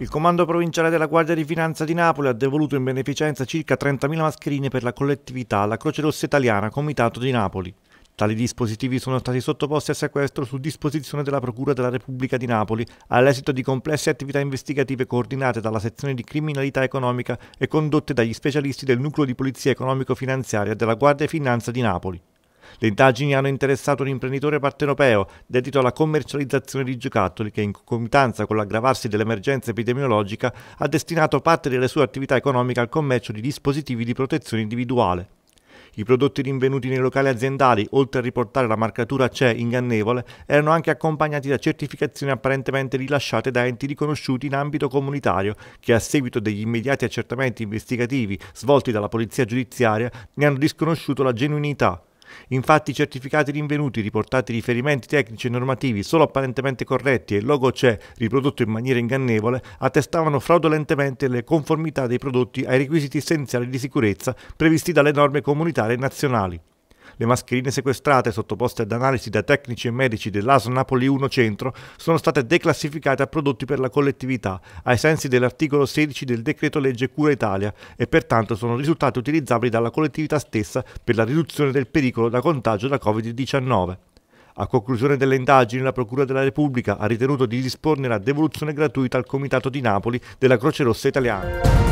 Il Comando Provinciale della Guardia di Finanza di Napoli ha devoluto in beneficenza circa 30.000 mascherine per la collettività alla Croce Rossa Italiana Comitato di Napoli. Tali dispositivi sono stati sottoposti a sequestro su disposizione della Procura della Repubblica di Napoli all'esito di complesse attività investigative coordinate dalla sezione di criminalità economica e condotte dagli specialisti del nucleo di polizia economico-finanziaria della Guardia di Finanza di Napoli. Le indagini hanno interessato un imprenditore partenopeo dedito alla commercializzazione di giocattoli che in concomitanza con l'aggravarsi dell'emergenza epidemiologica ha destinato parte delle sue attività economiche al commercio di dispositivi di protezione individuale. I prodotti rinvenuti nei locali aziendali, oltre a riportare la marcatura CE ingannevole, erano anche accompagnati da certificazioni apparentemente rilasciate da enti riconosciuti in ambito comunitario, che a seguito degli immediati accertamenti investigativi svolti dalla polizia giudiziaria ne hanno disconosciuto la genuinità, Infatti i certificati rinvenuti, riportati riferimenti tecnici e normativi solo apparentemente corretti e il logo CE riprodotto in maniera ingannevole, attestavano fraudolentemente le conformità dei prodotti ai requisiti essenziali di sicurezza previsti dalle norme comunitarie e nazionali. Le mascherine sequestrate sottoposte ad analisi da tecnici e medici dell'ASO Napoli 1 Centro sono state declassificate a prodotti per la collettività, ai sensi dell'articolo 16 del decreto legge Cura Italia e pertanto sono risultate utilizzabili dalla collettività stessa per la riduzione del pericolo da contagio da Covid-19. A conclusione delle indagini, la Procura della Repubblica ha ritenuto di disporne la devoluzione gratuita al Comitato di Napoli della Croce Rossa Italiana.